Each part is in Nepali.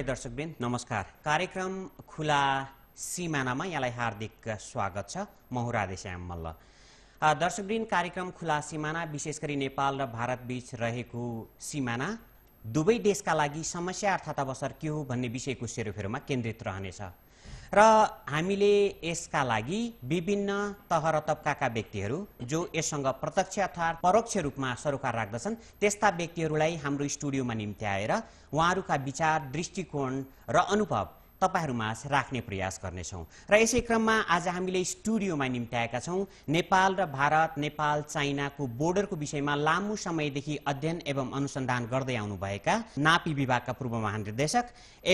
आदरणीय दर्शकबिन नमस्कार कार्यक्रम खुला सिमानामा यहाँलाई हार्दिक स्वागत छ म हुँ मल्ल दर्शकबिन कार्यक्रम खुला सिमाना विशेष गरी नेपाल र भारतबीच रहेको सिमाना दुवै देशका लागि समस्या अर्थात् अवसर के हो भन्ने विषयको सेरोफेरोमा केन्द्रित रहनेछ र हामीले यसका लागि विभिन्न तह र तबकाका व्यक्तिहरू जो यससँग प्रत्यक्ष अथवा परोक्ष रूपमा सरोकार राख्दछन् त्यस्ता व्यक्तिहरूलाई हाम्रो स्टुडियोमा निम्ति आएर उहाँहरूका विचार दृष्टिकोण र अनुभव तपाईँहरूमा राख्ने प्रयास गर्नेछौँ र यसै क्रममा आज हामीले स्टुडियोमा निम्त्याएका छौँ नेपाल र भारत नेपाल चाइनाको बोर्डरको विषयमा लामो समयदेखि अध्ययन एवं अनुसन्धान गर्दै आउनुभएका नापी विभागका पूर्व महानिर्देशक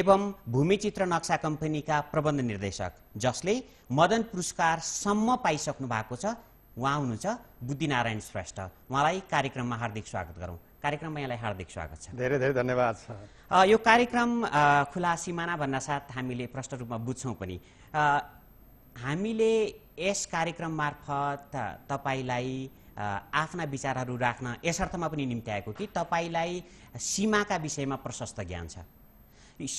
एवं भूमिचित्र नक्सा कम्पनीका प्रबन्ध निर्देशक जसले मदन पुरस्कारसम्म पाइसक्नु भएको छ उहाँ हुनुहुन्छ बुद्धिनारायण श्रेष्ठ उहाँलाई कार्यक्रममा हार्दिक स्वागत गरौँ कार्यक्रममा यहाँलाई हार्दिक स्वागत छ धेरै धेरै धन्यवाद छ यो कार्यक्रम खुला सिमाना साथ हामीले प्रश्न रूपमा बुझ्छौँ पनि हामीले यस कार्यक्रम मार्फत तपाईँलाई आफ्ना विचारहरू राख्न यसर्थमा पनि निम्त्याएको कि तपाईँलाई सीमाका विषयमा प्रशस्त ज्ञान छ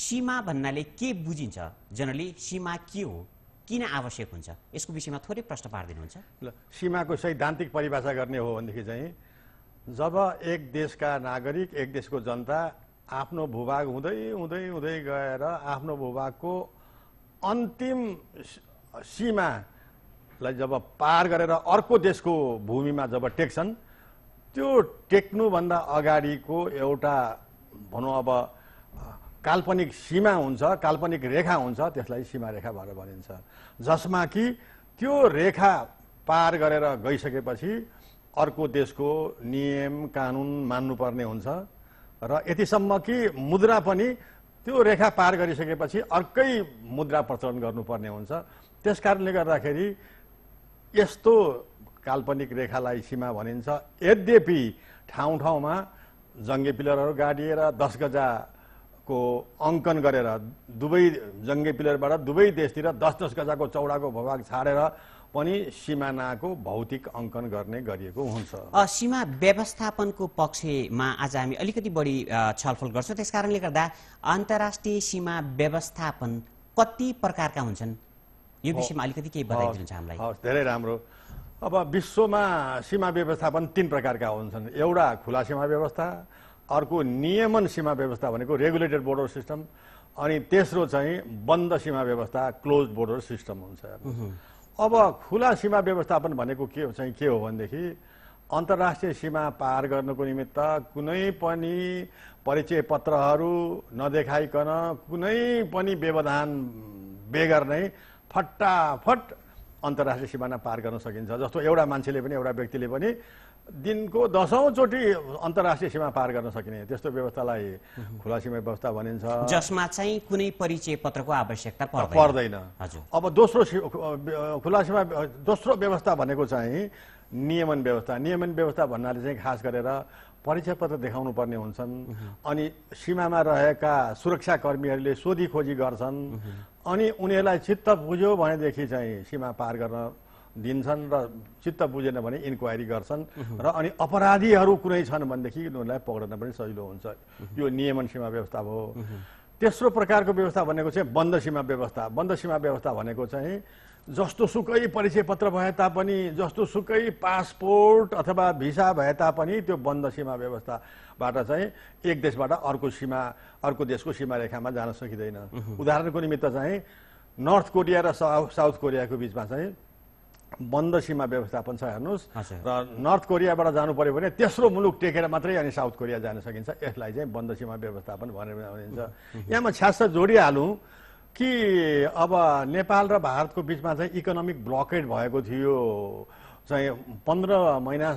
सीमा भन्नाले के बुझिन्छ जनरली सीमा के हो किन आवश्यक हुन्छ यसको विषयमा थोरै प्रश्न पारिदिनुहुन्छ ल सीमाको सैद्धान्तिक परिभाषा गर्ने हो भनेदेखि चाहिँ जब एक देशका नागरिक एक देशको जनता आफ्नो भूभाग हुँदै हुँदै हुँदै गएर आफ्नो भूभागको अन्तिम सीमालाई जब पार गरेर अर्को देशको भूमिमा जब टेक्छन् त्यो टेक्नुभन्दा अगाडिको एउटा भनौँ अब काल्पनिक सीमा हुन्छ काल्पनिक रेखा हुन्छ त्यसलाई सीमा रेखा भनेर भनिन्छ जसमा कि त्यो रेखा पार गरेर गइसकेपछि अर्को देशको नियम कानुन मान्नुपर्ने हुन्छ र यतिसम्म कि मुद्रा पनि त्यो रेखा पार गरिसकेपछि अर्कै मुद्रा प्रचलन गर्नुपर्ने हुन्छ त्यस कारणले गर्दाखेरि यस्तो काल्पनिक रेखालाई सीमा भनिन्छ यद्यपि ठाउँ ठाउँमा जङ्गे पिलरहरू गाडिएर दस गजाको अङ्कन गरेर दुवै जङ्गे पिलरबाट दुवै देशतिर दस दस गजाको चौडाको भूभाग छाडेर पनि सिमानाको भौतिक अङ्कन गर्ने गरिएको हुन्छ सीमा व्यवस्थापनको पक्षमा आज हामी अलिकति बढी छलफल गर्छौँ त्यस कारणले गर्दा अन्तर्राष्ट्रिय सीमा व्यवस्थापन कति प्रकारका हुन्छन् यो विषयमा अलिकति केही बताइदिनुहुन्छ हामीलाई हवस् धेरै राम्रो अब विश्वमा सीमा व्यवस्थापन तिन प्रकारका हुन्छन् एउटा खुला सीमा व्यवस्था अर्को नियमन सीमा व्यवस्था भनेको रेगुलेटेड बोर्डर सिस्टम अनि तेस्रो चाहिँ बन्द सीमा व्यवस्था क्लोज बोर्डर सिस्टम हुन्छ अब खुला सीमा व्यवस्थापन भनेको के हो चाहिँ के हो भनेदेखि अन्तर्राष्ट्रिय सीमा पार गर्नको निमित्त कुनै पनि परिचय पत्रहरू नदेखाइकन कुनै पनि व्यवधान बेगर नै फटाफट अन्तर्राष्ट्रिय सिमाना पार गर्न सकिन्छ जस्तो एउटा मान्छेले पनि एउटा व्यक्तिले पनि दिनको दसौँचोटि अन्तर्राष्ट्रिय सीमा पार गर्न सकिने त्यस्तो व्यवस्थालाई खुला सीमा व्यवस्था भनिन्छ जसमा चाहिँ कुनै परिचय पत्रको आवश्यकता पर्दैन अब दोस्रो खुला सीमा दोस्रो व्यवस्था भनेको चाहिँ नियमन व्यवस्था नियमन व्यवस्था भन्नाले चाहिँ खास गरेर परिचय पत्र देखाउनु पर्ने हुन्छन् अनि सीमामा रहेका सुरक्षाकर्मीहरूले सोधी खोजी गर्छन् अनि उनीहरूलाई चित्त बुझ्यो भनेदेखि चाहिँ सीमा पार गर्न दिन्छन् र चित्त बुझेन भने इन्क्वायरी गर्छन् र अनि अपराधीहरू कुनै छन् भनेदेखि उनीहरूलाई पक्रन पनि सजिलो हुन्छ यो नियमन सीमा व्यवस्था हो तेस्रो प्रकारको व्यवस्था भनेको चाहिँ बन्द सीमा व्यवस्था बन्द सीमा व्यवस्था भनेको चाहिँ जस्तो सुकै परिचय पत्र भए तापनि जस्तो सुकै पासपोर्ट अथवा भिसा भए तापनि त्यो बन्द सीमा व्यवस्थाबाट चाहिँ एक देशबाट अर्को सीमा अर्को देशको सीमा रेखामा जान सकिँदैन उदाहरणको निमित्त चाहिँ नर्थ कोरिया र साउथ कोरियाको बिचमा चाहिँ बन्द सीमा व्यवस्थापन छ हेर्नुहोस् र नर्थ कोरियाबाट जानु पर्यो भने तेस्रो मुलुक टेकेर मात्रै अनि साउथ कोरिया जान सकिन्छ यसलाई चाहिँ बन्द सीमा व्यवस्थापन भनेर भनिन्छ यहाँ म छ्यास जोडिहालौँ कि अब नेपाल र भारतको बिचमा चाहिँ इकोनोमिक ब्लकेट भएको थियो चाहिँ पन्ध्र महिना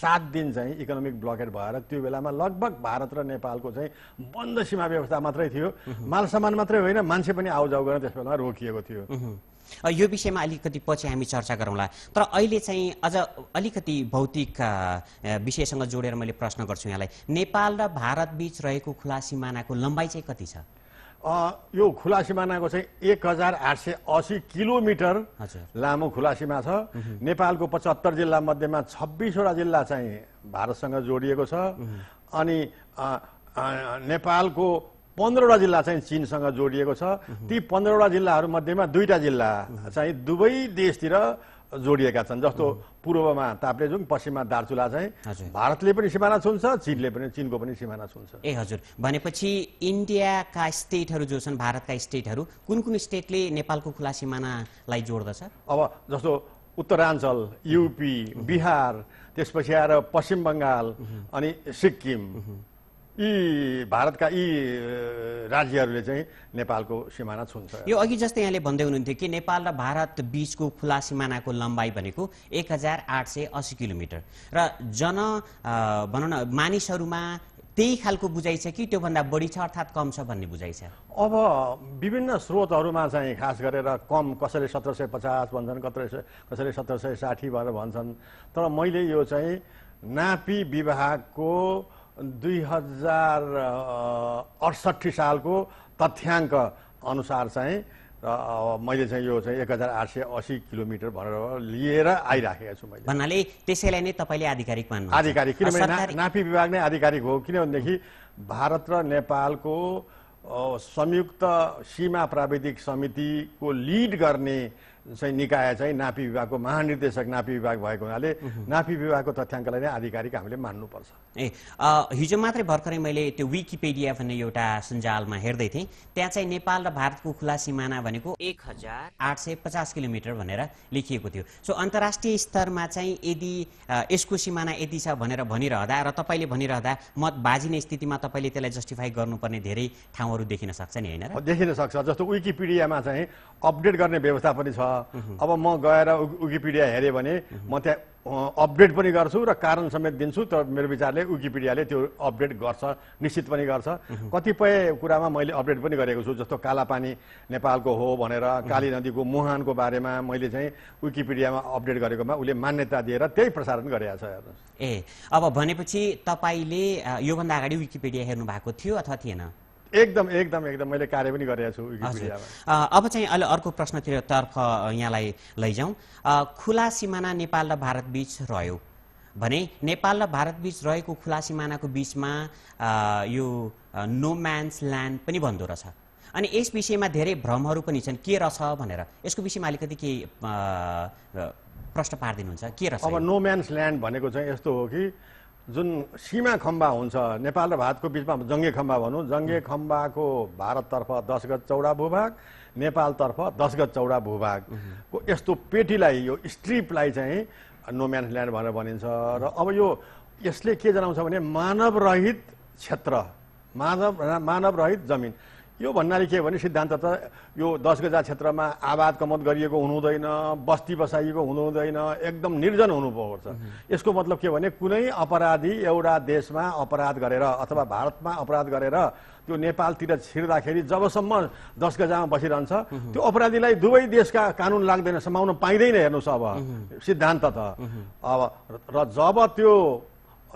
सात दिन चाहिँ इकोनोमिक ब्लकेट भएर त्यो बेलामा लगभग भारत र नेपालको चाहिँ बन्द सीमा व्यवस्था मात्रै थियो माल सामान मात्रै होइन मान्छे पनि आउजाउ गरेर त्यस बेलामा रोकिएको थियो यो विषयमा अलिकति पछि हामी चर्चा गरौँला तर अहिले चाहिँ अझ अलिकति भौतिक विषयसँग जोडेर मैले प्रश्न गर्छु यहाँलाई नेपाल र भारत बीच रहेको खुला सिमानाको लम्बाइ चाहिँ कति छ यो खुला सिमानाको चाहिँ एक हजार आठ सय असी किलोमिटर लामो खुला सीमा छ नेपालको पचहत्तर जिल्ला मध्येमा छब्बिसवटा जिल्ला चाहिँ भारतसँग जोडिएको छ अनि नेपालको पन्ध्रवटा जिल्ला चाहिँ चिनसँग जोडिएको छ ती पन्ध्रवटा जिल्लाहरू मध्येमा दुईवटा जिल्ला चाहिँ दुवै देशतिर जोडिएका छन् जस्तो पूर्वमा ताप्लेजुङ पश्चिममा दार्चुला चाहिँ भारतले पनि सिमाना छुन्छ चिनले पनि चिनको पनि सिमाना छुन्छ ए हजुर भनेपछि इन्डियाका स्टेटहरू जो छन् भारतका स्टेटहरू कुन कुन स्टेटले नेपालको खुला सिमानालाई जोड्दछ अब जस्तो उत्तराञ्चल युपी बिहार त्यसपछि आएर पश्चिम बङ्गाल अनि सिक्किम यी भारतका यी राज्यहरूले चाहिँ नेपालको सिमाना छुन्छ यो अघि जस्तै यहाँले भन्दै हुनुहुन्थ्यो कि नेपाल र भारत बिचको खुला सिमानाको लम्बाइ भनेको एक हजार आठ सय असी किलोमिटर र जन भनौँ न मानिसहरूमा त्यही खालको बुझाइ छ कि त्योभन्दा बढी छ अर्थात् कम छ भन्ने बुझाइ छ अब विभिन्न स्रोतहरूमा चाहिँ खास गरेर कम कसैले सत्र सय पचास भन्छन् कसैले सय कसैले सत्र सय साठी भनेर भन्छन् तर मैले यो चाहिँ नापी विभागको दुई हजार अडसट्ठी सालको तथ्याङ्क अनुसार चाहिँ र मैले चाहिँ यो चाहिँ एक हजार आठ सय असी किलोमिटर भनेर लिएर आइराखेको छु मैले भन्नाले त्यसैलाई नै तपाईँले आधिकारिक मान्नु आधिकारिक किनभने नापी विभाग नै आधिकारिक हो किनभनेदेखि भारत र नेपालको संयुक्त सीमा प्राविधिक समितिको लिड गर्ने चाहिँ निकाय चाहिँ नापी विभागको महानिर्देशक नापी विभाग भएको हुनाले नापी विभागको तथ्याङ्कलाई नै आधिकारिक हामीले मान्नुपर्छ ए हिजो मात्रै भर्खरै मैले त्यो विकिपेडिया भन्ने एउटा सञ्जालमा हेर्दै थिएँ त्यहाँ चाहिँ नेपाल र भारतको खुला सिमाना भनेको एक हजार आठ सय पचास किलोमिटर भनेर लेखिएको थियो सो अन्तर्राष्ट्रिय स्तरमा चाहिँ यदि यसको सिमाना यति छ भनेर भनिरहँदा र तपाईँले भनिरहँदा मत बाजिने स्थितिमा तपाईँले त्यसलाई जस्टिफाई गर्नुपर्ने धेरै ठाउँहरू देखिन सक्छ नि होइन देखिन सक्छ जस्तो विकिपिडियामा चाहिँ अपडेट गर्ने व्यवस्था पनि छ अब म गएर विकिपिडिया हेरेँ भने म त्यहाँ अपडेट पनि गर्छु र कारण समेत दिन्छु तर मेरो विचारले विकिपिडियाले त्यो अपडेट गर्छ निश्चित पनि गर्छ कतिपय कुरामा मैले अपडेट पनि गरेको छु जस्तो कालापानी नेपालको हो भनेर काली नदीको मुहानको बारेमा मैले चाहिँ विकिपिडियामा अपडेट गरेकोमा उसले मान्यता दिएर त्यही प्रसारण गरेका छ हेर्नुहोस् ए अब भनेपछि तपाईँले योभन्दा अगाडि विकिपिडिया हेर्नु भएको थियो अथवा थिएन एकदम एकदम एकदम मैले कार्य पनि गरेको छु अब चाहिँ अहिले अर्को प्रश्नतिर तर्फ यहाँलाई लैजाउँ खुला सिमाना नेपाल र भारत बिच रह्यो भने नेपाल र भारत बिच रहेको खुला सिमानाको बिचमा यो नो म्यान्स ल्यान्ड पनि भन्दो रहेछ अनि यस विषयमा धेरै भ्रमहरू पनि छन् के रहेछ भनेर यसको विषयमा अलिकति के प्रश्न पारिदिनुहुन्छ के रहेछ अब नो म्यान्स ल्यान्ड भनेको चाहिँ यस्तो हो कि जुन सीमा खम्बा हुन्छ नेपाल र भारतको बिचमा जङ्गे खम्बा भनौँ जङ्गे खम्बाको भारततर्फ दस गज चौडा भूभाग नेपालतर्फ दस गज चौडा भूभागको यस्तो पेटीलाई यो स्ट्रिपलाई चाहिँ नो म्यान ल्यान्ड भनेर भनिन्छ र अब यो यसले के जनाउँछ भने मानवरहित क्षेत्र मानव मानवरहित जमिन यो भन्नाले के भने सिद्धान्त त यो दस गजा क्षेत्रमा आबाद कमत गरिएको हुनुहुँदैन बस्ती बसाइएको हुनुहुँदैन एकदम निर्जन हुनुपर्छ यसको मतलब के भने कुनै अपराधी एउटा देशमा अपराध गरेर अथवा भारतमा अपराध गरेर त्यो नेपालतिर छिर्दाखेरि जबसम्म दस गजामा बसिरहन्छ त्यो अपराधीलाई दुवै देशका कानुन लाग्दैन समाउन पाइँदैन हेर्नुहोस् अब सिद्धान्त त अब र जब त्यो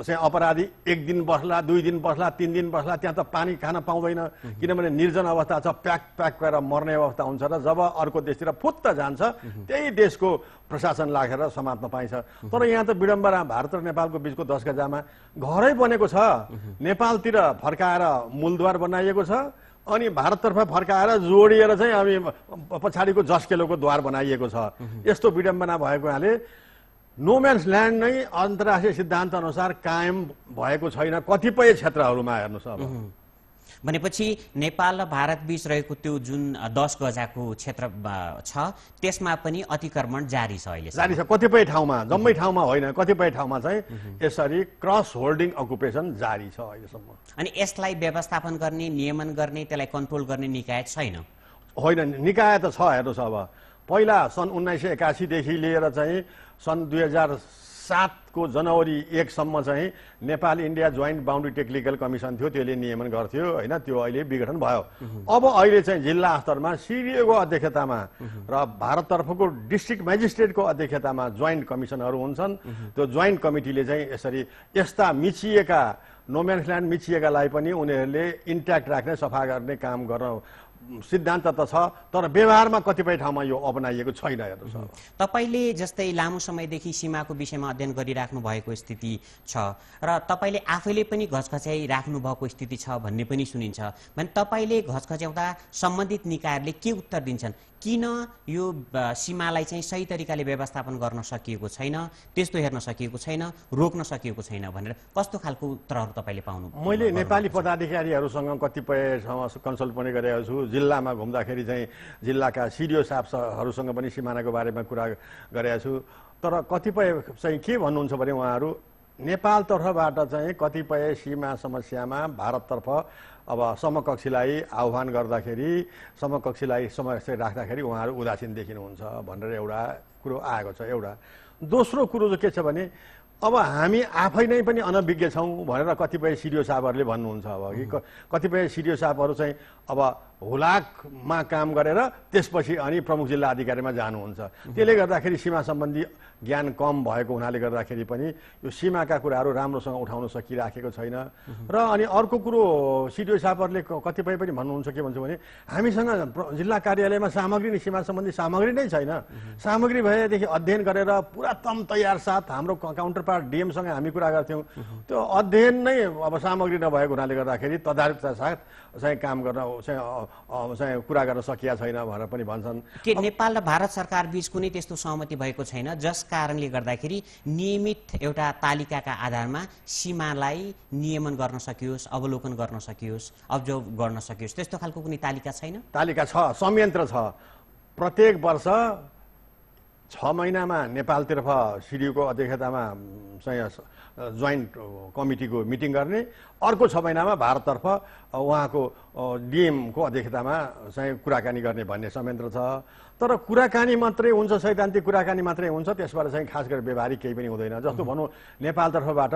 चाहिँ अपराधी एक दिन बस्ला दुई दिन बस्ला तिन दिन बस्ला त्यहाँ त पानी खान पाउँदैन किनभने निर्जन अवस्था छ प्याक प्याक गरेर मर्ने अवस्था हुन्छ र जब अर्को देशतिर फुत्त जान्छ त्यही देशको प्रशासन लागेर समात्न पाइन्छ तर यहाँ त विडम्बना भारत र नेपालको बिचको दस गजामा घरै बनेको छ नेपालतिर फर्काएर मूलद्वार बनाइएको छ अनि भारततर्फ फर्काएर जोडिएर चाहिँ हामी पछाडिको जस्केलोको द्वार बनाइएको छ यस्तो विडम्बना भएको हुनाले नो म्यान्स ल्यान्ड नै अन्तर्राष्ट्रिय सिद्धान्त अनुसार कायम भएको छैन कतिपय क्षेत्रहरूमा हेर्नुहोस् अब भनेपछि नेपाल र भारत बिच रहेको त्यो जुन दस गजाको क्षेत्र छ त्यसमा पनि अतिक्रमण जारी छ अहिले जारी छ कतिपय ठाउँमा जम्मै ठाउँमा होइन कतिपय ठाउँमा चाहिँ यसरी क्रस होल्डिङ अकुपेसन जारी छ अहिलेसम्म अनि यसलाई व्यवस्थापन गर्ने नियमन गर्ने त्यसलाई कन्ट्रोल गर्ने निकाय छैन होइन निकाय त छ हेर्नुहोस् अब पहिला सन् उन्नाइस सय एकासीदेखि लिएर चाहिँ सन् दुई हजार सातको जनवरी एकसम्म चाहिँ Nepal India joint boundary technical commission थियो त्यसले नियमन गर्थ्यो होइन त्यो अहिले विघटन भयो अब अहिले चाहिँ जिल्ला स्तरमा सिडिएको अध्यक्षतामा र भारततर्फको डिस्ट्रिक्ट म्याजिस्ट्रेटको अध्यक्षतामा जोइन्ट कमिसनहरू हुन्छन् त्यो जोइन्ट कमिटीले चाहिँ यसरी यस्ता मिचिएका नोम्यान्सल्यान्ड मिचिएकालाई पनि उनीहरूले इन्ट्याक्ट राख्ने सफा गर्ने काम गर्न सिद्धान्त त छ तर व्यवहारमा कतिपय ठाउँमा यो अपनाइएको छैन तपाईँले जस्तै लामो समयदेखि सीमाको विषयमा अध्ययन गरिराख्नु भएको स्थिति छ र तपाईँले आफैले पनि घचखच्याइ राख्नु भएको स्थिति छ भन्ने पनि सुनिन्छ भने तपाईँले घचखच्याउँदा सम्बन्धित निकायहरूले के उत्तर दिन्छन् किन यो सीमालाई चाहिँ सही तरिकाले व्यवस्थापन गर्न सकिएको छैन त्यस्तो हेर्न सकिएको छैन रोक्न सकिएको छैन भनेर कस्तो खालको उत्तरहरू तपाईँले पाउनु मैले नेपाली पदाधिकारीहरूसँग कतिपय ठाउँमा कन्सल्ट पनि गरेको छु जिल्लामा घुम्दाखेरि चाहिँ जिल्लाका सिडिओ साहबहरूसँग पनि सिमानाको बारेमा कुरा गरेका छु तर कतिपय चाहिँ के भन्नुहुन्छ भने उहाँहरू नेपालतर्फबाट चाहिँ कतिपय सीमा समस्यामा भारततर्फ अब समकक्षीलाई आह्वान गर्दाखेरि समकक्षीलाई समस्या राख्दाखेरि उहाँहरू उदासीन देखिनुहुन्छ भनेर एउटा कुरो आएको छ एउटा दोस्रो कुरो चाहिँ के छ भने अब हामी आफै नै पनि अनभिज्ञ छौँ भनेर कतिपय सिडिओ साहबहरूले भन्नुहुन्छ अब कि कतिपय सिडिओ साहबहरू चाहिँ अब हुलाकमा काम गरेर त्यसपछि अनि प्रमुख जिल्ला अधिकारीमा जानुहुन्छ त्यसले गर्दाखेरि सीमा सम्बन्धी ज्ञान कम भएको हुनाले गर्दाखेरि पनि यो सीमाका कुराहरू राम्रोसँग उठाउन सकिराखेको छैन र अनि अर्को कुरो सिडिओ सापरले कतिपय पनि भन्नुहुन्छ के भन्छ भने हामीसँग जिल्ला कार्यालयमा सामग्री नै सीमा सम्बन्धी सामग्री नै छैन सामग्री भएदेखि अध्ययन गरेर पुरा तम तयार साथ हाम्रो काउन्टर पार्ट डिएमसँग हामी कुरा गर्थ्यौँ त्यो अध्ययन नै अब सामग्री नभएको हुनाले गर्दाखेरि तदारकता साथ चाहिँ काम गर्न चाहिँ चाहिँ कुरा गर्न सकिया छैन भनेर पनि भन्छन् के नेपाल र भारत सरकार बिच कुनै त्यस्तो सहमति भएको छैन जस कारणले गर्दाखेरि नियमित एउटा तालिकाका आधारमा सीमालाई नियमन गर्न सकियोस् अवलोकन गर्न सकियोस् अब्जर्भ गर्न सकियोस् त्यस्तो खालको कुनै तालिका छैन तालिका छ संयन्त्र छ प्रत्येक वर्ष छ महिनामा नेपालतर्फ सिडियुको अध्यक्षतामा चाहिँ जोइन्ट कमिटीको मिटिङ गर्ने अर्को छ महिनामा भारततर्फ उहाँको डिएमको अध्यक्षतामा चाहिँ कुराकानी गर्ने भन्ने संयन्त्र छ तर कुराकानी मात्रै हुन्छ सैद्धान्तिक कुराकानी मात्रै हुन्छ त्यसबाट चाहिँ खास गरेर व्यवहारिक केही पनि हुँदैन जस्तो भनौँ नेपालतर्फबाट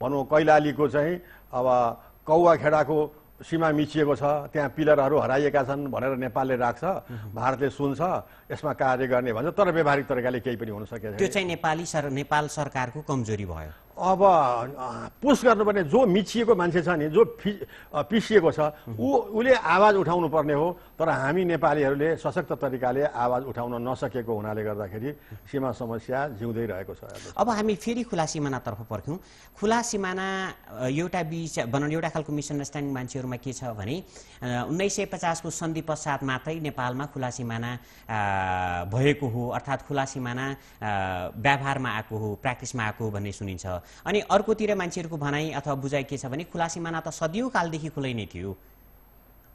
भनौँ कैलालीको चाहिँ अब कौवा खेडाको सीमा मिचिएको छ त्यहाँ पिलरहरू हराइएका छन् भनेर नेपालले राख्छ भारतले सुन्छ यसमा कार्य गर्ने भन्छ तर व्यावहारिक तरिकाले केही पनि हुन सकेन त्यो चाहिँ नेपाली सर नेपाल सरकारको कमजोरी भयो अब पुस गर्नुपर्ने जो मिचिएको मान्छे छ नि जो पिसिएको छ ऊ उसले आवाज उठाउनु पर्ने हो तर हामी नेपालीहरूले सशक्त तरिकाले आवाज उठाउन नसकेको हुनाले गर्दाखेरि सीमा समस्या जिउँदै रहेको छ अब हामी फेरि खुला सिमानातर्फ पर्ख्यौँ खुला सिमाना एउटा बिच भनौँ एउटा खालको मिसअन्डरस्ट्यान्डिङ मान्छेहरूमा के छ भने उन्नाइस सय पचासको सन्धि पश्चात मात्रै नेपालमा खुला सिमाना भएको हो अर्थात् खुला सिमाना व्यवहारमा आएको हो प्र्याक्टिसमा आएको हो भन्ने सुनिन्छ अनि अर्कोतिर मान्छेहरूको भनाइ अथवा बुझाइ के छ भने खुला सिमाना त सदियौँ कालदेखि खुलै नै थियो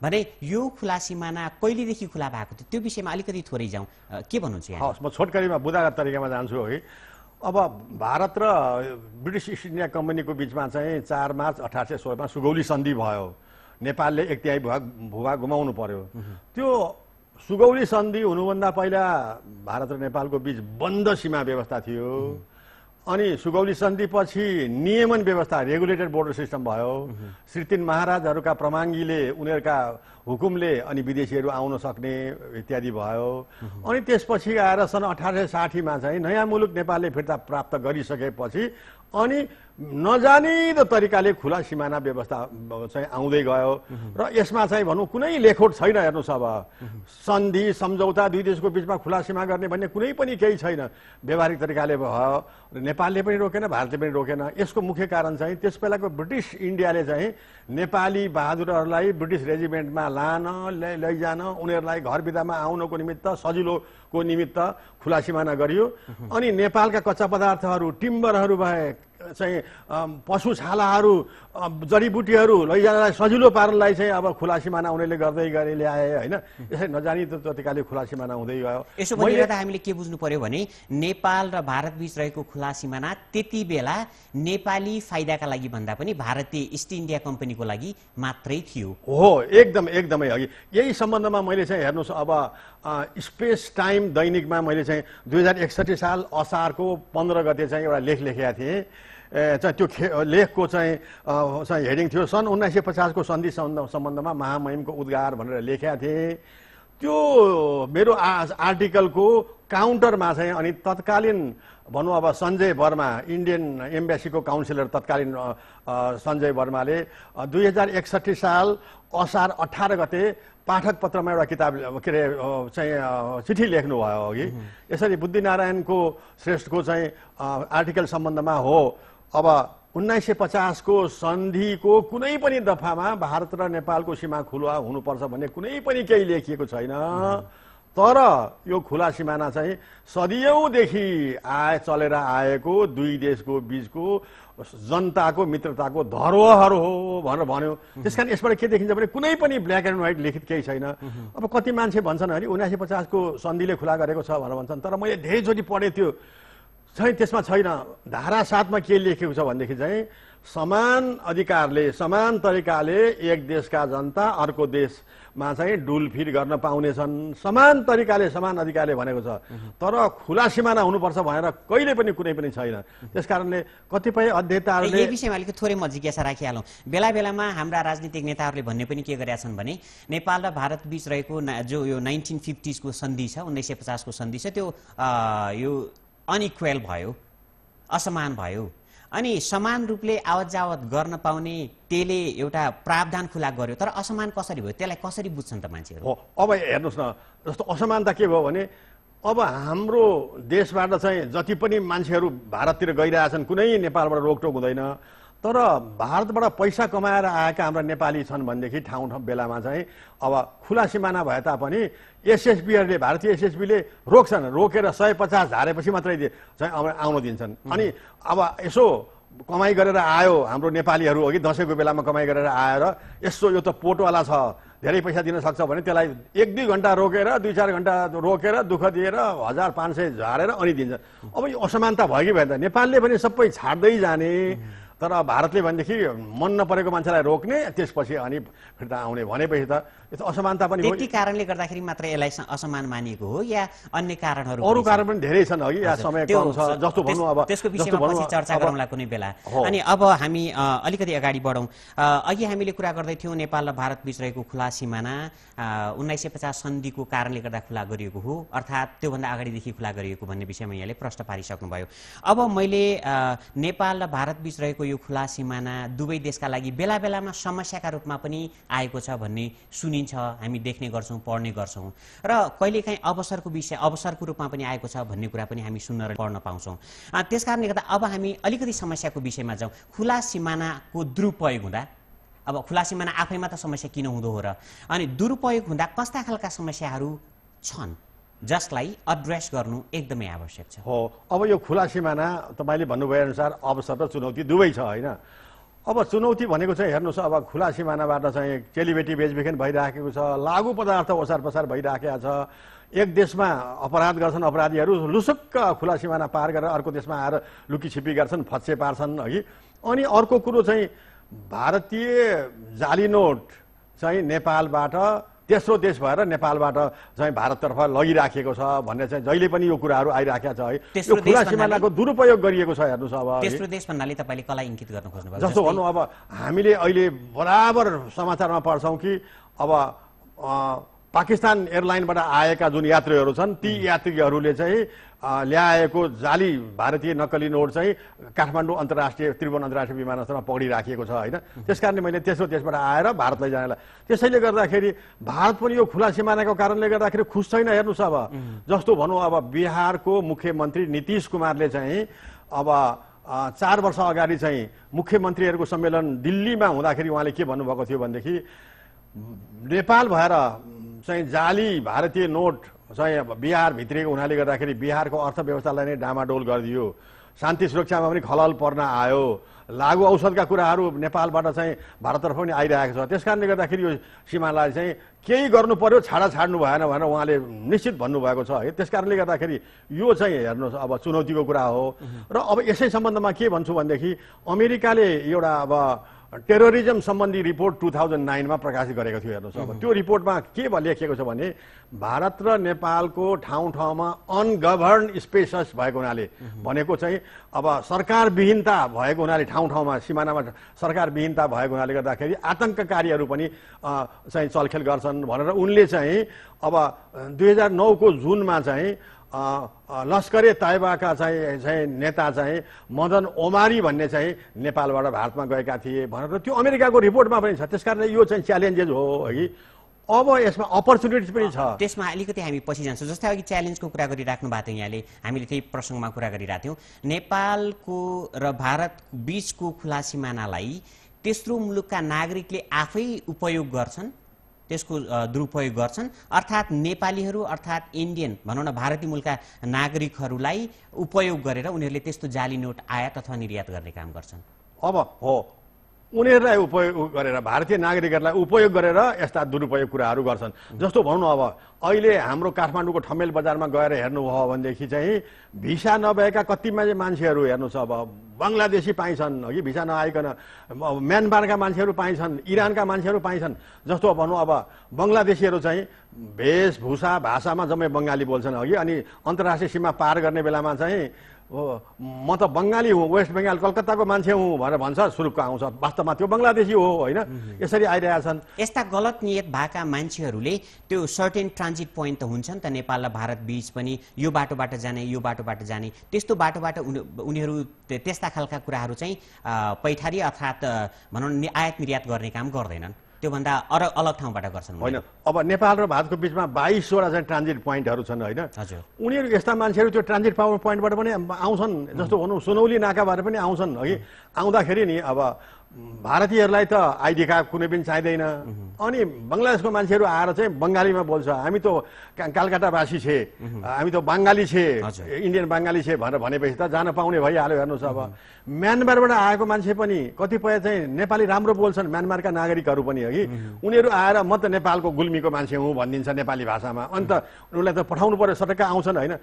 भने यो खुला सिमाना कहिलेदेखि खुला भएको थियो त्यो विषयमा अलिकति थोरै जाउँ के भन्नुहुन्छ हस् म छोटकरीमा बुझाएको तरिकामा जान्छु है अब भारत र ब्रिटिस इस्ट इन्डिया कम्पनीको बिचमा चाहिँ चार मार्च अठार सय सोह्रमा सुगौली सन्धि भयो नेपालले एक तिहाई भूभाग भूभाग गुमाउनु पर्यो त्यो सुगौली सन्धि हुनुभन्दा पहिला भारत र नेपालको बिच बन्द सीमा व्यवस्था थियो अनि सुगौली सन्धिपछि नियमन व्यवस्था रेगुलेटेड बोर्डर सिस्टम भयो श्री तिन महाराजहरूका प्रमाङ्गीले उनीहरूका हुकुमले अनि विदेशीहरू आउन सक्ने इत्यादि भयो अनि त्यसपछि आएर सन् अठार सय साठीमा चाहिँ नयाँ मुलुक नेपालले फिर्ता प्राप्त गरिसकेपछि अनि नजानिदो तरिकाले खुला सिमाना व्यवस्था चाहिँ आउँदै गयो र यसमा चाहिँ भनौँ कुनै लेखोट छैन हेर्नुहोस् अब सन्धि सम्झौता दुई देशको बिचमा खुला सीमा गर्ने भन्ने कुनै पनि केही छैन व्यावहारिक तरिकाले भयो र नेपालले पनि रोकेन भारतले पनि रोकेन यसको मुख्य कारण चाहिँ त्यस बेलाको ब्रिटिस इन्डियाले चाहिँ नेपाली बहादुरहरूलाई ब्रिटिस रेजिमेन्टमा लान लैजान उनीहरूलाई घर बिदामा आउनको निमित्त सजिलो को निमित्त खुला गरियो अनि नेपालका कच्चा पदार्थहरू टिम्बरहरू बाहेक चाहिँ पशु छालाहरू जडीबुटीहरू लैजानलाई सजिलो पार्नलाई चाहिँ अब खुला सिमाना उनीहरूले गर्दै गरे ल्याए होइन यसरी नजानी त जतिकाले खुला सिमाना हुँदै गयो यसो त हामीले के बुझ्नु पर्यो भने नेपाल र भारतबीच रहेको खुला सिमाना त्यति बेला नेपाली फाइदाका लागि भन्दा पनि भारतीय इस्ट इन्डिया कम्पनीको लागि मात्रै थियो हो एकदम एकदमै अघि यही सम्बन्धमा मैले चाहिँ हेर्नुहोस् अब स्पेस टाइम दैनिकमा मैले चाहिँ दुई हजार एकसठी साल असारको पन्ध्र गते चाहिँ एउटा लेख लेखेका थिएँ चाहिँ त्यो खे लेखको चाहिँ चाहिँ हेडिङ थियो सन् उन्नाइस सय पचासको सन्धि सम्बन्ध सम्बन्धमा महामहिमको उद्गार भनेर लेखेका थिएँ त्यो मेरो आ आर्टिकलको काउन्टरमा चाहिँ अनि तत्कालीन भनौँ अब सञ्जय वर्मा इन्डियन एम्बेसीको काउन्सिलर तत्कालीन सञ्जय वर्माले दुई हजार एकसट्ठी साल असार अठार गते पाठक पत्रमा एउटा किताब के अरे चाहिँ चिठी लेख्नुभयो अघि यसरी बुद्धिनारायणको श्रेष्ठको चाहिँ आर्टिकल सम्बन्धमा हो अब उन्नाइस सय पचासको सन्धिको कुनै पनि दफामा भारत र नेपालको सीमा खुला हुनुपर्छ भन्ने कुनै पनि केही लेखिएको छैन तर यो खुला सिमाना चाहिँ सदियौँदेखि आए चलेर आएको दुई देशको बिचको जनताको मित्रताको धरोहर हो भनेर भन्यो त्यस कारण यसबाट के देखिन्छ भने कुनै पनि ब्ल्याक एन्ड व्हाइट लिखित केही छैन अब कति मान्छे भन्छन् अरे उन्नाइस सय पचासको सन्धिले खुला गरेको छ भनेर भन्छन् तर मैले धेरैचोटि पढेँ त्यो चाहिँ त्यसमा छैन धारा सातमा के लेखेको छ भनेदेखि चाहिँ समान अधिकारले समान तरिकाले एक देशका जनता अर्को देशमा चाहिँ डुलफिर गर्न पाउनेछन् समान तरिकाले समान अधिकारले भनेको छ तर खुला सिमाना हुनुपर्छ भनेर कहिले पनि कुनै पनि छैन त्यस कारणले कतिपय अध्येताहरूले यो विषयमा अलिकति थोरै म जिज्ञासा राखिहालौँ बेला बेलामा हाम्रा राजनीतिक नेताहरूले भन्ने पनि के गरेका छन् भने नेपाल र भारत बिच रहेको जो यो नाइन्टिन फिफ्टिजको सन्धि छ उन्नाइस सय पचासको सन्धि छ त्यो यो अनइक्वेल भयो असमान भयो अनि समान रूपले आवत जावत गर्न पाउने त्यसले एउटा प्रावधान खुला गर्यो तर असमान कसरी भयो त्यसलाई कसरी बुझ्छन् त मान्छेहरू हो अब हेर्नुहोस् न जस्तो असमानता के भयो भने अब हाम्रो देशबाट चाहिँ जति पनि मान्छेहरू भारततिर गइरहेछन् कुनै नेपालबाट रोकटोक हुँदैन तर भारतबाट पैसा कमाएर आएका हाम्रा नेपाली छन् भनेदेखि ठाउँ ठाउँ बेलामा चाहिँ अब खुला सिमाना भए तापनि एसएसबीहरूले भारतीय एसएसबीले रोक्छन् रोकेर सय पचास झारेपछि मात्रै चाहिँ आउन दिन्छन् अनि अब यसो कमाइ गरेर आयो हाम्रो नेपालीहरू अघि दसैँको बेलामा कमाइ गरेर आएर यसो यो त पोटवाला छ धेरै पैसा दिन सक्छ भने त्यसलाई एक दुई घन्टा रोकेर दुई चार घन्टा रोकेर दुःख दिएर हजार पाँच सय झारेर अनि दिन्छ अब यो असमानता भयो कि भएन त नेपालले पनि सबै छाड्दै जाने तर भारतले भनेदेखि मन नपरेको मान्छेलाई रोक्ने त्यसपछि अनि फिर्ता आउने भनेपछि त असमानता पनि त्यति कारणले गर्दाखेरि मात्र यसलाई असमान मानिएको हो या अन्य कारणहरू अरू कारण पनि धेरै छन् अघि समय जस्तो भन्नु अब त्यसको विषयमा चर्चा गरौँला कुनै बेला अनि अब हामी अलिकति अगाडि बढौँ अघि हामीले कुरा गर्दै गर्दैथ्यौँ नेपाल र भारत बिच रहेको खुला सिमाना उन्नाइस सय पचास सन्धिको कारणले गर्दा खुला गरिएको हो अर्थात् त्योभन्दा अगाडिदेखि खुला गरिएको भन्ने विषयमा यहाँले प्रश्न पारिसक्नुभयो अब मैले नेपाल र भारत बिच रहेको यो खुला सिमाना दुवै देशका लागि बेला बेलामा समस्याका रूपमा पनि आएको छ भन्ने सुनि सुनिन्छ हामी देख्ने गर्छौँ पढ्ने गर्छौँ र कहिलेकाहीँ अवसरको विषय अवसरको रूपमा पनि आएको छ भन्ने कुरा पनि हामी सुन्न र पढ्न पाउँछौँ त्यस कारणले गर्दा अब हामी अलिकति समस्याको विषयमा जाउँ खुला सिमानाको दुरुपयोग हुँदा अब खुला सिमाना आफैमा त समस्या किन हुँदो हो र अनि दुरुपयोग हुँदा कस्ता खालका समस्याहरू छन् जसलाई एड्रेस गर्नु एकदमै आवश्यक छ हो अब यो खुला सिमाना तपाईँले भन्नुभएअनुसार अनुसार अवसर र चुनौती दुवै छ होइन अब चुनौती भनेको चाहिँ हेर्नुहोस् अब खुला सिमानाबाट चाहिँ चेलीबेटी बेचबिखन भइराखेको छ लागु पदार्थ ओसार पसार भइराखेका छ एक देशमा अपराध गर्छन् अपराधीहरू लुसुक्क खुला सिमाना पार गरेर अर्को देशमा आएर लुकी छिपी गर्छन् फत्से पार्छन् अघि अनि अर्को कुरो चाहिँ भारतीय जाली नोट चाहिँ नेपालबाट तेस्रो देश भएर नेपालबाट चाहिँ भारततर्फ लगिराखेको छ भन्ने चाहिँ जहिले पनि यो कुराहरू आइराखेको छ है यो खुला सिमानाको दुरुपयोग गरिएको छ हेर्नुहोस् अब तेस्रो देश भन्नाले तपाईँले कला इङ्कित गर्नु खोज्नुभयो जस्तो भनौँ अब हामीले अहिले बराबर समाचारमा पढ्छौँ कि अब पाकिस्तान एयरलाइनबाट आएका जुन यात्रीहरू छन् ती यात्रीहरूले चाहिँ ल्याएको जाली भारतीय नक्कली नोट चाहिँ काठमाडौँ अन्तर्राष्ट्रिय त्रिभुवन अन्तर्राष्ट्रिय विमानस्थलमा पक्रिराखिएको छ होइन त्यस कारणले मैले त्यसो त्यसबाट आएर भारत लैजानेलाई त्यसैले गर्दाखेरि भारत पनि यो खुला सिमानाको कारणले गर्दाखेरि खुस छैन हेर्नुहोस् अब जस्तो भनौँ अब बिहारको मुख्यमन्त्री नीतिश कुमारले चाहिँ अब चार वर्ष अगाडि चाहिँ मुख्यमन्त्रीहरूको सम्मेलन दिल्लीमा हुँदाखेरि उहाँले के भन्नुभएको थियो भनेदेखि नेपाल भएर चाहिँ जाली भारतीय नोट चाहिँ अब बिहार भित्रिएको हुनाले गर्दाखेरि बिहारको अर्थव्यवस्थालाई नै डामाडोल गरिदियो शान्ति सुरक्षामा पनि खलल पर्न आयो लागु औषधका कुराहरू नेपालबाट चाहिँ भारततर्फ पनि आइरहेको छ त्यस कारणले गर्दाखेरि यो सीमालाई चाहिँ केही गर्नु पर्यो छाडा छाड्नु भएन भनेर उहाँले निश्चित भन्नुभएको छ है त्यस कारणले गर्दाखेरि यो चाहिँ हेर्नुहोस् अब चुनौतीको कुरा हो र अब यसै सम्बन्धमा के भन्छु भनेदेखि अमेरिकाले एउटा अब टेरोरिजम सम्बन्धी रिपोर्ट टु थाउजन्ड नाइनमा प्रकाशित गरेको थियो हेर्नुहोस् अब त्यो रिपोर्टमा के लेखिएको छ भने भारत र नेपालको ठाउँ ठाउँमा अनगभर्न स्पेसस भएको हुनाले भनेको चाहिँ अब सरकारविहीनता भएको हुनाले ठाउँ ठाउँमा सिमानामा सरकारविहीनता भएको हुनाले गर्दाखेरि आतङ्ककारीहरू पनि चाहिँ चलखेल गर्छन् भनेर उनले चाहिँ अब दुई हजार नौको जुनमा चाहिँ लस्करे ताइबाका चाहिँ चाहिँ नेता चाहिँ मदन ओमारी भन्ने चाहिँ नेपालबाट भारतमा गएका थिए भनेर त्यो अमेरिकाको रिपोर्टमा पनि छ त्यस कारणले यो चाहिँ च्यालेन्जेस हो है अब यसमा अपर्च्युनिटिज पनि छ त्यसमा अलिकति हामी पछि जान्छौँ जस्तै अघि च्यालेन्जको कुरा गरिराख्नु भएको थियो यहाँले हामीले त्यही प्रसङ्गमा कुरा गरिरहेको थियौँ नेपालको र भारत बिचको खुला सिमानालाई तेस्रो मुलुकका नागरिकले आफै उपयोग गर्छन् त्यसको दुरुपयोग गर्छन् अर्थात् नेपालीहरू अर्थात् इन्डियन भनौँ न भारतीय मूलका नागरिकहरूलाई उपयोग गरेर उनीहरूले त्यस्तो जाली नोट आयात अथवा निर्यात गर्ने काम गर्छन् अब हो उनीहरूलाई उपयोग गरेर भारतीय नागरिकहरूलाई उपयोग गरेर यस्ता दुरुपयोग कुराहरू गर्छन् जस्तो भनौँ अब अहिले हाम्रो काठमाडौँको ठमेल बजारमा गएर हेर्नुभयो भनेदेखि चाहिँ भिसा नभएका कतिमा मान्छेहरू हेर्नुहोस् अब बङ्गलादेशी पाइन्छन् कि भिसा नआइकन अब म्यानमारका मान्छेहरू पाइन्छन् इरानका मान्छेहरू पाइन्छन् जस्तो भनौँ अब बङ्गलादेशीहरू चाहिँ वेशभूषा भाषामा जम्मै बङ्गाली बोल्छन् अघि अनि अन्तर्राष्ट्रिय सीमा पार गर्ने बेलामा चाहिँ म त बङ्गाली हो वेस्ट बङ्गाल कलकत्ताको मान्छे हुँ भनेर भन्छ स्वरूपको आउँछ वास्तवमा त्यो बङ्गलादेशी हो होइन यसरी आइरहेछन् यस्ता गलत नियत भएका मान्छेहरूले त्यो सर्टेन ट्रान्जिट पोइन्ट त हुन्छ नि त नेपाल र भारत बिच पनि यो बाटोबाट जाने यो बाटोबाट जाने त्यस्तो बाटोबाट उनीहरू त्यस्ता खालका कुराहरू चाहिँ पैठारी अर्थात् भनौँ आयात निर्यात गर्ने काम गर्दैनन् त्योभन्दा अर अलग ठाउँबाट गर्छन् होइन अब नेपाल र भारतको बिचमा बाइसवटा चाहिँ ट्रान्जिट पोइन्टहरू छन् होइन हजुर उनीहरू यस्ता मान्छेहरू त्यो ट्रान्जिट पावर पोइन्टबाट पनि आउँछन् जस्तो भनौँ सोनौली नाकाबाट पनि आउँछन् है आउँदाखेरि नि अब भारतीयहरूलाई त आइडी कार्ड कुनै पनि चाहिँदैन अनि बङ्गलादेशको मान्छेहरू आएर चाहिँ बङ्गालीमा बोल्छ हामी त कालकाटावासी छे हामी त बङ्गाली छे इन्डियन बङ्गाली छे भनेर भनेपछि त जान पाउने भइहाल्यो हेर्नुहोस् अब म्यानमारबाट आएको मान्छे पनि कतिपय चाहिँ नेपाली राम्रो बोल्छन् म्यानमारका नागरिकहरू पनि हो कि उनीहरू आएर म त नेपालको गुल्मीको मान्छे हुँ भनिदिन्छ नेपाली भाषामा अन्त उनीहरूलाई त पठाउनु पर्यो सटक्क आउँछन् होइन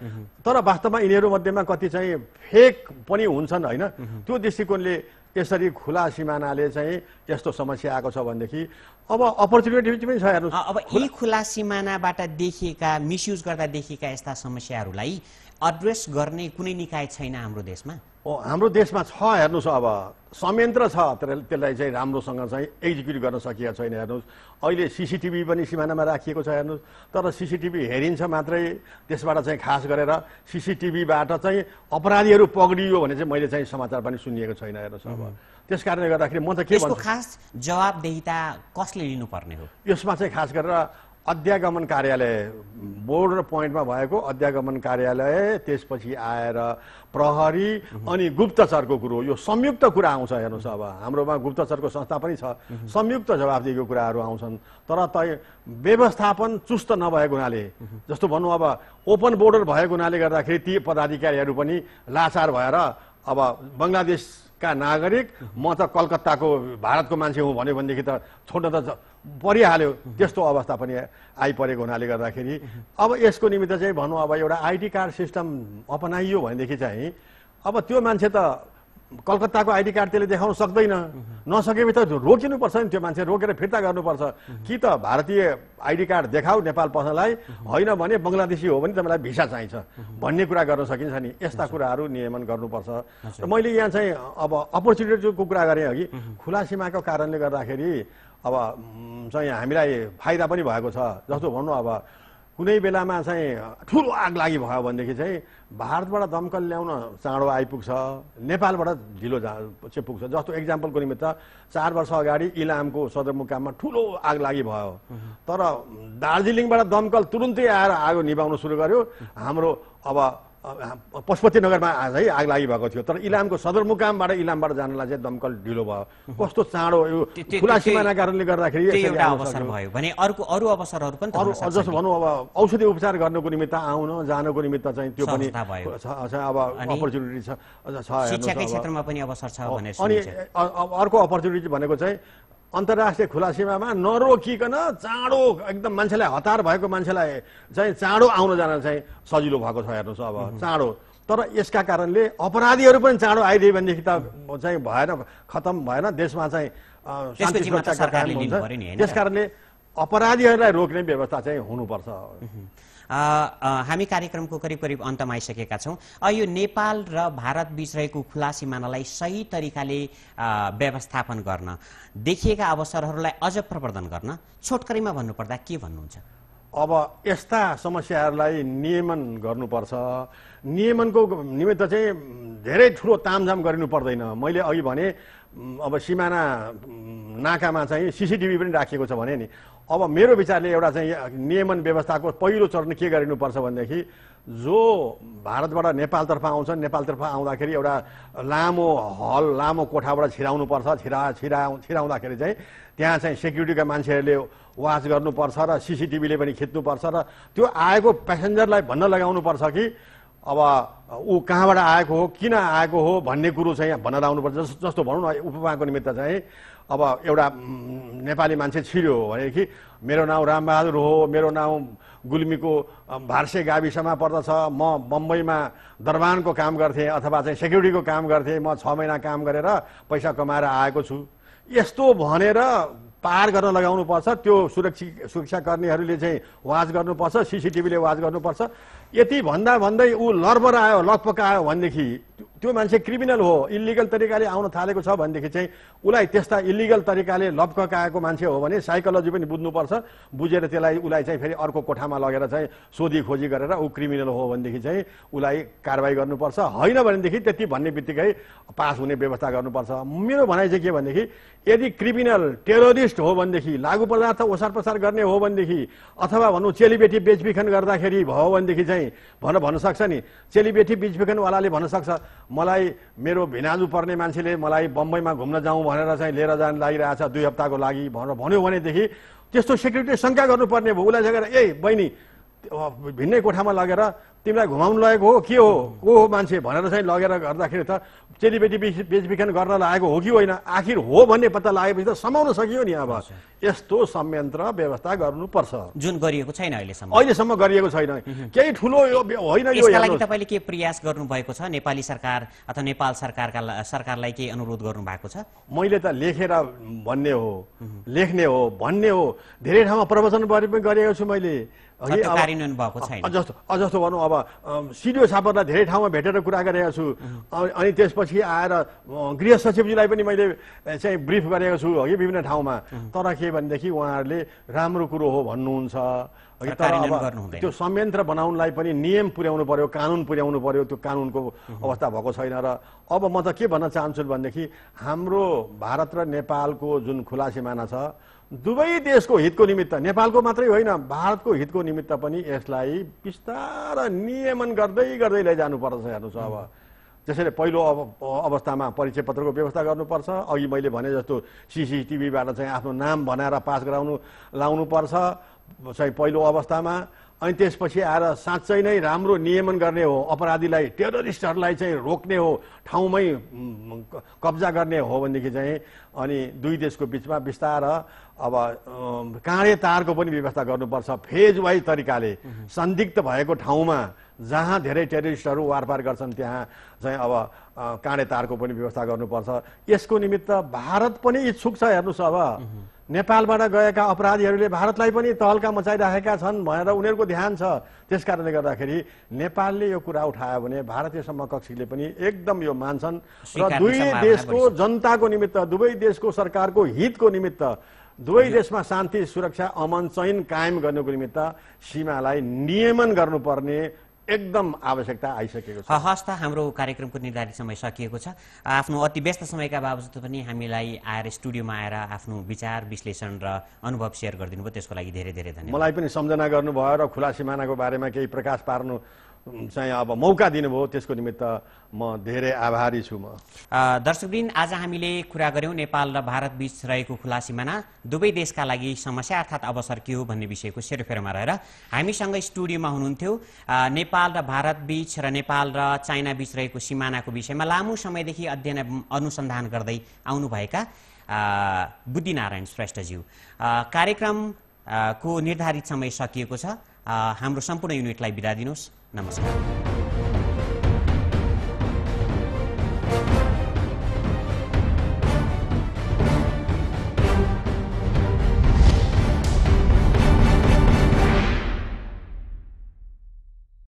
तर वास्तवमा यिनीहरू मध्येमा कति चाहिँ फेक पनि हुन्छन् होइन त्यो दृष्टिकोणले त्यसरी खुला सिमानाले चाहिँ यस्तो समस्या आएको छ भनेदेखि अब अपर्च्युनिटी पनि छ हेर्नु अब यही खुला सिमानाबाट देखिएका मिसयुज गर्दा देखिएका यस्ता समस्याहरूलाई एड्रेस गर्ने कुनै निकाय छैन हाम्रो देशमा हाम्रो देशमा छ हेर्नुहोस् अब संयन्त्र छ तर त्यसलाई चाहिँ राम्रोसँग चाहिँ एक्जिक्युट गर्न सकिएको छैन हेर्नुहोस् अहिले सिसिटिभी पनि सिमानामा राखिएको छ हेर्नुहोस् तर सिसिटिभी हेरिन्छ मात्रै त्यसबाट चाहिँ खास गरेर सिसिटिभीबाट चाहिँ अपराधीहरू पक्रियो भने चाहिँ मैले चाहिँ समाचार पनि सुनिएको छैन हेर्नुहोस् अब त्यस कारणले गर्दाखेरि म त के भन्छु खास जवाबदेहिता कसले लिनुपर्ने हो यसमा चाहिँ खास गरेर अध्यागमन कार्यालय बोर्ड र पोइन्टमा भएको अध्यागमन कार्यालय त्यसपछि आएर प्रहरी अनि गुप्तचरको कुरो यो संयुक्त कुरा आउँछ हेर्नुहोस् अब हाम्रोमा गुप्तचरको संस्था पनि छ संयुक्त जवाबदेहीको कुराहरू आउँछन् तर त व्यवस्थापन चुस्त नभएको हुनाले जस्तो भनौँ अब ओपन बोर्डर भएको हुनाले गर्दाखेरि ती पदाधिकारीहरू पनि लाचार भएर अब बङ्गलादेश का नागरिक म त कलकत्ताको भारतको मान्छे हुँ भन्यो भनेदेखि त छोड्न त परिहाल्यो त्यस्तो अवस्था पनि आइपरेको हुनाले गर्दाखेरि अब यसको निमित्त चाहिँ भनौँ अब एउटा आइडी कार्ड सिस्टम अपनाइयो भनेदेखि चाहिँ अब त्यो मान्छे त कलकत्ताको आइडी कार्ड त्यसले देखाउन सक्दैन नसकेपछि त रोकिनुपर्छ नि त्यो मान्छे रोकेर फिर्ता गर्नुपर्छ कि त भारतीय आइडी कार्ड देखाऊ नेपाल पसललाई होइन भने बङ्गलादेशी हो भने तपाईँलाई भिसा चाहिन्छ भन्ने कुरा गर्न सकिन्छ नि यस्ता कुराहरू नियमन गर्नुपर्छ र मैले यहाँ चाहिँ अब अपर्च्युनिटीको कुरा गरेँ अघि खुला सीमाको कारणले गर्दाखेरि अब चाहिँ हामीलाई फाइदा पनि भएको छ जस्तो भनौँ अब कुनै बेलामा चाहिँ ठुलो आग लागि भयो भनेदेखि चाहिँ भारतबाट दमकल ल्याउन चाँडो आइपुग्छ नेपालबाट ढिलो जा चाहिँ पुग्छ जस्तो इक्जाम्पलको निमित्त चार वर्ष अगाडि इलामको सदरमुकाममा ठुलो आग लागि भयो तर दार्जिलिङबाट दमकल तुरुन्तै आएर आगो निभाउन सुरु गर्यो हाम्रो अब पशुपतिनगरमा आज है आग लागि भएको थियो तर इलामको सदरमुकामबाट इलामबाट जानलाई चाहिँ दमकल ढिलो भयो कस्तो चाँडो यो खुला सिमाना कारणले गर्दाखेरि अवसर भयो भने अर्को अरू अवसरहरू पनि अरू जस्तो भनौँ अब औषधि उपचार गर्नुको निमित्त आउन जानुको निमित्त चाहिँ त्यो पनि अब अपर्च्युनिटी छ अनि अर्को अपर्च्युनिटी भनेको चाहिँ अन्तर्राष्ट्रिय खुला सीमामा नरोकिकन चाँडो एकदम मान्छेलाई हतार भएको मान्छेलाई चाहिँ चाँडो आउन जान चाहिँ सजिलो भएको छ हेर्नुहोस् अब चाँडो तर यसका कारणले अपराधीहरू पनि चाँडो आइदियो भनेदेखि त चाहिँ भएन खतम भएन देशमा चाहिँ सुरक्षा त्यस कारणले अपराधीहरूलाई रोक्ने व्यवस्था चाहिँ हुनुपर्छ हामी कार्यक्रमको करिब करिब अन्तमा आइसकेका छौँ यो नेपाल र भारत बीच रहेको खुला सिमानालाई सही तरिकाले व्यवस्थापन गर्न देखिएका अवसरहरूलाई अझ प्रवर्धन गर्न छोटकरीमा भन्नुपर्दा के भन्नुहुन्छ अब यस्ता समस्याहरूलाई नियमन गर्नुपर्छ नियमनको निमित्त चाहिँ धेरै ठुलो तामझाम गरिनु पर्दैन मैले अघि भने अब सिमाना नाकामा चाहिँ सिसिटिभी पनि राखिएको छ भने नि अब मेरो विचारले एउटा चाहिँ नियमन व्यवस्थाको पहिलो चरण के गरिनुपर्छ भनेदेखि जो भारतबाट नेपालतर्फ आउँछ नेपालतर्फ आउँदाखेरि एउटा लामो हल लामो कोठाबाट छिराउनुपर्छ छिरा छिरा छिराउँदाखेरि चाहिँ त्यहाँ चाहिँ सेक्युरिटीका मान्छेहरूले वाच गर्नुपर्छ र सिसिटिभीले पनि खिच्नुपर्छ र त्यो आएको प्यासेन्जरलाई भन्न लगाउनुपर्छ कि अब ऊ कहाँबाट आएको हो किन आएको हो भन्ने कुरो चाहिँ भन्न लगाउनुपर्छ जस जस्तो भनौँ न उपमाको निमित्त चाहिँ अब एउटा नेपाली मान्छे छिर्यो हो भनेदेखि मेरो नाउँ रामबहादुर हो मेरो नाउँ गुल्मीको भारसे गाविसमा पर्दछ म बम्बईमा दरबानको काम गर्थेँ अथवा चाहिँ सेक्युरिटीको काम गर्थेँ म छ महिना काम गरेर पैसा कमाएर आएको छु यस्तो भनेर पार गर्न लगाउनुपर्छ त्यो सुरक्षित सुरक्षाकर्मीहरूले चाहिँ वाच गर्नुपर्छ सिसिटिभीले वाच गर्नुपर्छ यति भन्दा भन्दै ऊ लर्बर आयो लकपक आयो भनेदेखि त्यो मान्छे क्रिमिनल हो इलिगल तरिकाले आउन थालेको छ भनेदेखि चाहिँ उसलाई त्यस्ता इलिगल तरिकाले लपककाएको मान्छे हो भने साइकोलोजी पनि बुझ्नुपर्छ बुझेर त्यसलाई उसलाई चाहिँ फेरि अर्को कोठामा लगेर चाहिँ सोधी खोजी गरेर ऊ क्रिमिनल हो भनेदेखि चाहिँ उसलाई कारवाही गर्नुपर्छ होइन भनेदेखि त्यति भन्ने बित्तिकै पास हुने व्यवस्था गर्नुपर्छ मेरो भनाइ चाहिँ के भनेदेखि यदि क्रिमिनल टेरोरिस्ट हो भनेदेखि लागु पदार्थ ओसार प्रसार गर्ने हो भनेदेखि अथवा भनौँ चेलीबेटी बेचबिखन गर्दाखेरि भयो भनेदेखि चाहिँ भन सक्छ नि चेलीबेटी बेचबिखनवालाले सक्छ मलाई मेरो भिनाजु पर्ने मान्छेले मलाई बम्बईमा घुम्न जाउँ भनेर चाहिँ लिएर जान लागिरहेछ दुई हप्ताको लागि भनेर भन्यो भनेदेखि त्यस्तो सेक्युरिटी शङ्का गर्नुपर्ने भयो उसलाई जगेर ए बहिनी भिन्नै कोठामा लगेर तिमीलाई घुमाउनु लगेको हो के हो को हो मान्छे भनेर चाहिँ लगेर गर्दाखेरि त चेलीबेटी बेचबिखन गर्न लागेको हो कि होइन आखिर हो भन्ने पत्ता लागेपछि त समाउन सकियो नि अब यस्तो संयन्त्र व्यवस्था गर्नुपर्छ जुन गरिएको छैन अहिलेसम्म अहिलेसम्म गरिएको छैन केही ठुलो यो होइन तपाईँले के प्रयास गर्नुभएको छ नेपाली सरकार अथवा नेपाल सरकारका सरकारलाई केही अनुरोध गर्नु भएको छ मैले त लेखेर भन्ने हो लेख्ने हो भन्ने हो धेरै ठाउँमा प्रवचन पनि गरेको छु मैले जस्तो भनौँ अब सिडिओ सापरलाई धेरै ठाउँमा भेटेर कुरा गरेको छु अनि त्यसपछि आएर गृह सचिवजीलाई पनि मैले चाहिँ ब्रिफ गरेको छु हगि विभिन्न ठाउँमा तर के भनेदेखि उहाँहरूले राम्रो कुरो हो भन्नुहुन्छ त्यो संयन्त्र बनाउनलाई पनि नियम पुर्याउनु पर्यो कानुन पुर्याउनु पर्यो त्यो कानुनको अवस्था भएको छैन र अब म त के भन्न चाहन्छु भनेदेखि हाम्रो भारत र नेपालको जुन खुला सिमाना छ दुवै देशको हितको निमित्त नेपालको मात्रै होइन भारतको हितको निमित्त पनि यसलाई बिस्तारै नियमन गर्दै गर्दै लैजानु पर्दछ हेर्नुहोस् अब त्यसैले पहिलो अब अवस्थामा परिचय पत्रको व्यवस्था गर्नुपर्छ अघि मैले भने जस्तो सिसिटिभीबाट चाहिँ आफ्नो नाम बनाएर पास गराउनु लाउनुपर्छ चाहिँ पहिलो अवस्थामा अनि त्यसपछि आएर साँच्चै नै राम्रो नियमन गर्ने हो अपराधीलाई टेरोरिस्टहरूलाई चाहिँ रोक्ने हो ठाउँमै कब्जा गर्ने हो भनेदेखि चाहिँ अनि दुई देशको बिचमा बिस्तार अब काँडे तारको पनि व्यवस्था गर्नुपर्छ फेज वाइज तरिकाले सन्दिग्ध भएको ठाउँमा जहाँ धेरै टेरोरिस्टहरू वारपार गर्छन् त्यहाँ चाहिँ अब काँडे तारको पनि व्यवस्था गर्नुपर्छ यसको निमित्त भारत पनि इच्छुक छ हेर्नुहोस् अब नेपालबाट गएका अपराधीहरूले भारतलाई पनि तहल्का मचाइराखेका छन् भनेर उनीहरूको ध्यान छ त्यस कारणले गर्दाखेरि नेपालले यो कुरा उठायो भने भारतीय समकक्षीले पनि एकदम यो मान्छन् र दुवै देशको जनताको निमित्त दुवै देशको सरकारको हितको निमित्त दुवै देशमा शान्ति सुरक्षा अमन चयन कायम गर्नुको निमित्त सीमालाई नियमन गर्नुपर्ने एकदम आवश्यकता आइसकेको छ हस् त हाम्रो कार्यक्रमको निर्धारित समय सकिएको छ आफ्नो अति व्यस्त समयका बावजुद पनि हामीलाई आएर स्टुडियोमा आएर आफ्नो विचार विश्लेषण र अनुभव सेयर गरिदिनु भयो त्यसको लागि धेरै धेरै धन्यवाद मलाई पनि सम्झना गर्नुभयो र खुला सिमानाको बारेमा केही प्रकाश पार्नु चाहिँ अब मौका दिनुभयो त्यसको निमित्त म धेरै आभारी छु म दर्शक दिन आज हामीले कुरा गऱ्यौँ नेपाल र भारत बीच रहेको खुला सिमाना दुवै देशका लागि समस्या अर्थात् अवसर के हो भन्ने विषयको सेरोफेरोमा रहेर हामीसँग स्टुडियोमा हुनुहुन्थ्यो नेपाल र भारत बीच र नेपाल र चाइना बीच रहेको सिमानाको विषयमा लामो समयदेखि अध्ययन अनुसन्धान गर्दै आउनुभएका बुद्धिनारायण श्रेष्ठज्यू कार्यक्रम को निर्धारित समय सकिएको छ हाम्रो सम्पूर्ण युनिटलाई बिदा दिनुहोस् 生さん。